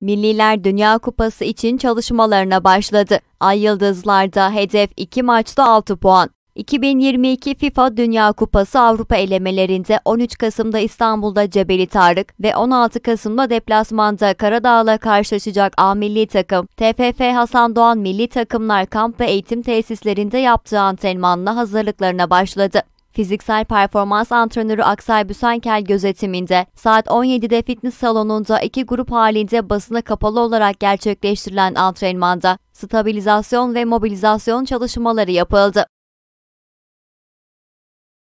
Milliler Dünya Kupası için çalışmalarına başladı. Ay Yıldızlar'da hedef 2 maçta 6 puan. 2022 FIFA Dünya Kupası Avrupa elemelerinde 13 Kasım'da İstanbul'da Cebeli Tarık ve 16 Kasım'da deplasmanda Karadağ'la karşılaşacak A milli takım, TFF Hasan Doğan milli takımlar kamp ve eğitim tesislerinde yaptığı antrenmanla hazırlıklarına başladı. Fiziksel performans antrenörü Aksay Büsenkel gözetiminde saat 17'de fitness salonunda iki grup halinde basına kapalı olarak gerçekleştirilen antrenmanda stabilizasyon ve mobilizasyon çalışmaları yapıldı.